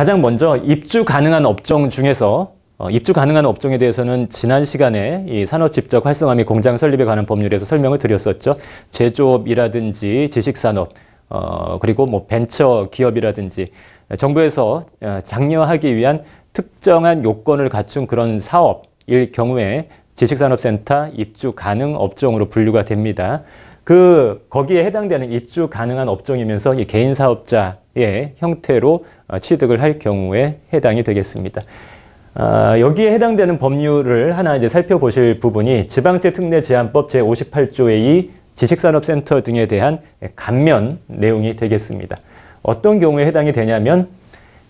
가장 먼저 입주 가능한 업종 중에서 어, 입주 가능한 업종에 대해서는 지난 시간에 이 산업집적 활성화 및 공장 설립에 관한 법률에서 설명을 드렸었죠. 제조업이라든지 지식산업, 어, 그리고 뭐 벤처 기업이라든지 정부에서 어, 장려하기 위한 특정한 요건을 갖춘 그런 사업일 경우에 지식산업센터 입주 가능 업종으로 분류가 됩니다. 그 거기에 해당되는 입주 가능한 업종이면서 이 개인 사업자의 형태로 어, 취득을 할 경우에 해당이 되겠습니다. 아, 여기에 해당되는 법률을 하나 이제 살펴보실 부분이 지방세 특례 제한법 제58조의 2 지식산업센터 등에 대한 감면 내용이 되겠습니다. 어떤 경우에 해당이 되냐면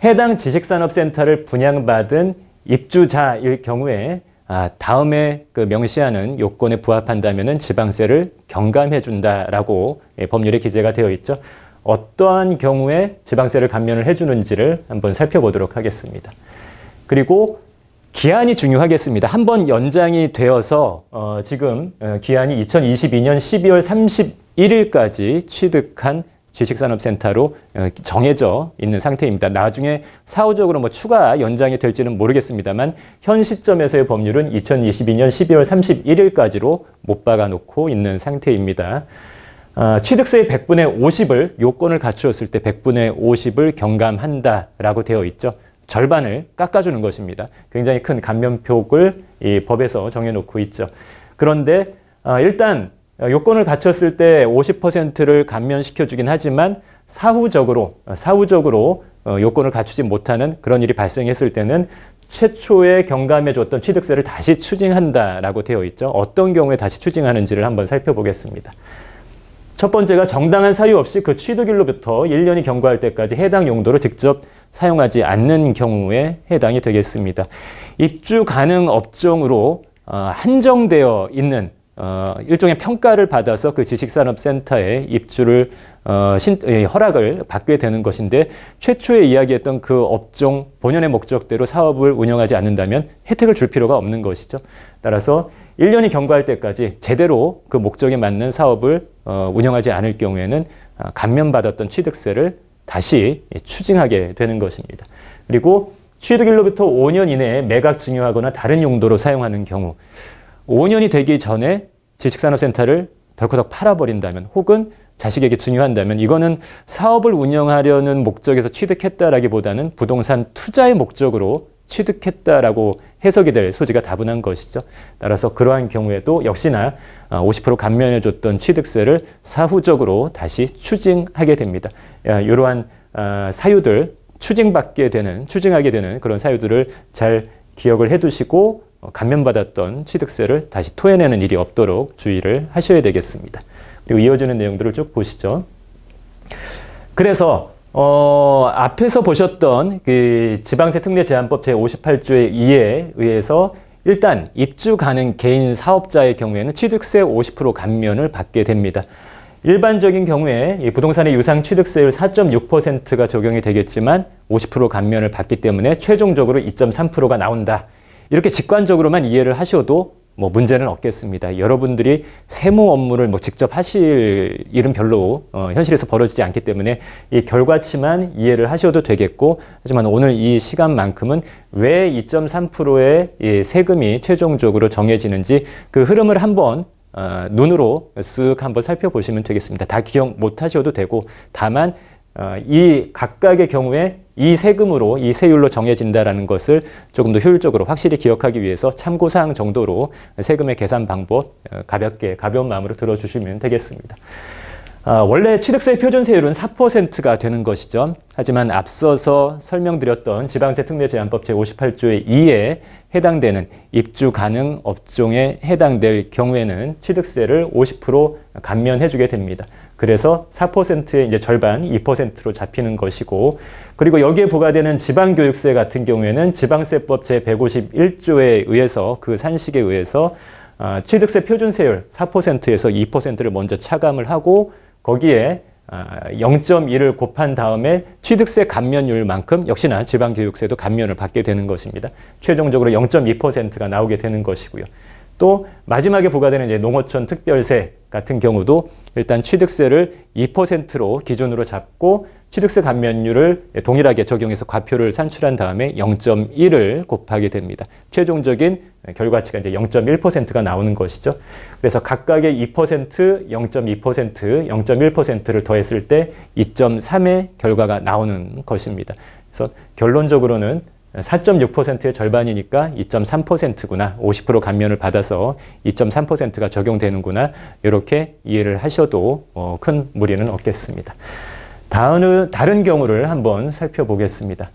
해당 지식산업센터를 분양받은 입주자일 경우에 아, 다음에 그 명시하는 요건에 부합한다면은 지방세를 경감해 준다라고 예, 법률에 기재가 되어 있죠. 어떠한 경우에 지방세를 감면을 해 주는지를 한번 살펴보도록 하겠습니다. 그리고 기한이 중요하겠습니다. 한번 연장이 되어서 어, 지금 어, 기한이 2022년 12월 31일까지 취득한 지식산업센터로 어, 정해져 있는 상태입니다. 나중에 사후적으로 뭐 추가 연장이 될지는 모르겠습니다만 현 시점에서의 법률은 2022년 12월 31일까지로 못 박아놓고 있는 상태입니다. 어, 취득세의 100분의 50을 요건을 갖추었을 때 100분의 50을 경감한다라고 되어 있죠. 절반을 깎아주는 것입니다. 굉장히 큰감면표를이 법에서 정해놓고 있죠. 그런데 어, 일단 어, 요건을 갖췄을 때 50%를 감면시켜 주긴 하지만 사후적으로 어, 사후적으로 어, 요건을 갖추지 못하는 그런 일이 발생했을 때는 최초에 경감해 줬던 취득세를 다시 추징한다라고 되어 있죠. 어떤 경우에 다시 추징하는지를 한번 살펴보겠습니다. 첫 번째가 정당한 사유 없이 그 취득일로부터 1년이 경과할 때까지 해당 용도로 직접 사용하지 않는 경우에 해당이 되겠습니다. 입주 가능 업종으로 한정되어 있는 어, 일종의 평가를 받아서 그 지식산업센터에 입주를 어, 신, 예, 허락을 받게 되는 것인데 최초에 이야기했던 그 업종 본연의 목적대로 사업을 운영하지 않는다면 혜택을 줄 필요가 없는 것이죠. 따라서 1년이 경과할 때까지 제대로 그 목적에 맞는 사업을 어, 운영하지 않을 경우에는 어, 감면받았던 취득세를 다시 추징하게 되는 것입니다. 그리고 취득일로부터 5년 이내에 매각 증여하거나 다른 용도로 사용하는 경우 5년이 되기 전에 지식산업센터를 덜커덕 팔아버린다면 혹은 자식에게 증여한다면 이거는 사업을 운영하려는 목적에서 취득했다라기보다는 부동산 투자의 목적으로 취득했다라고 해석이 될 소지가 다분한 것이죠. 따라서 그러한 경우에도 역시나 50% 어, 감면해줬던 취득세를 사후적으로 다시 추징하게 됩니다. 이러한 어, 사유들, 추징받게 되는, 추징하게 되는 그런 사유들을 잘 기억을 해두시고 어, 감면받았던 취득세를 다시 토해내는 일이 없도록 주의를 하셔야 되겠습니다. 그리고 이어지는 내용들을 쭉 보시죠. 그래서 어, 앞에서 보셨던 그 지방세 특례 제한법 제58조의 2에 의해서 일단 입주 가는 개인 사업자의 경우에는 취득세 50% 감면을 받게 됩니다. 일반적인 경우에 부동산의 유상 취득세율 4.6%가 적용이 되겠지만 50% 감면을 받기 때문에 최종적으로 2.3%가 나온다. 이렇게 직관적으로만 이해를 하셔도 뭐 문제는 없겠습니다. 여러분들이 세무 업무를 뭐 직접 하실 일은 별로 어, 현실에서 벌어지지 않기 때문에 이 결과치만 이해를 하셔도 되겠고 하지만 오늘 이 시간만큼은 왜 2.3%의 세금이 최종적으로 정해지는지 그 흐름을 한번 어, 눈으로 쓱 한번 살펴보시면 되겠습니다. 다 기억 못 하셔도 되고 다만 어, 이 각각의 경우에 이 세금으로 이 세율로 정해진다라는 것을 조금 더 효율적으로 확실히 기억하기 위해서 참고사항 정도로 세금의 계산 방법 어, 가볍게 가벼운 마음으로 들어주시면 되겠습니다. 아, 원래 취득세 표준 세율은 4%가 되는 것이죠. 하지만 앞서서 설명드렸던 지방세 특례 제한법 제58조의 2에 해당되는 입주 가능 업종에 해당될 경우에는 취득세를 50% 감면해 주게 됩니다. 그래서 4%의 이제 절반 2%로 잡히는 것이고 그리고 여기에 부과되는 지방교육세 같은 경우에는 지방세법 제151조에 의해서 그 산식에 의해서 아, 취득세 표준세율 4%에서 2%를 먼저 차감을 하고 거기에 0.1을 아, 곱한 다음에 취득세 감면율만큼 역시나 지방교육세도 감면을 받게 되는 것입니다. 최종적으로 0.2%가 나오게 되는 것이고요. 또 마지막에 부과되는 이제 농어촌 특별세 같은 경우도 일단 취득세를 2%로 기준으로 잡고 취득세 감면율을 동일하게 적용해서 과표를 산출한 다음에 0.1을 곱하게 됩니다. 최종적인 결과치가 이제 0.1%가 나오는 것이죠. 그래서 각각의 2%, 0.2%, 0.1%를 더했을 때 2.3의 결과가 나오는 것입니다. 그래서 결론적으로는 4.6%의 절반이니까 2.3%구나. 50% 감면을 받아서 2.3%가 적용되는구나. 이렇게 이해를 하셔도 어, 큰 무리는 없겠습니다. 다른, 다른 경우를 한번 살펴보겠습니다.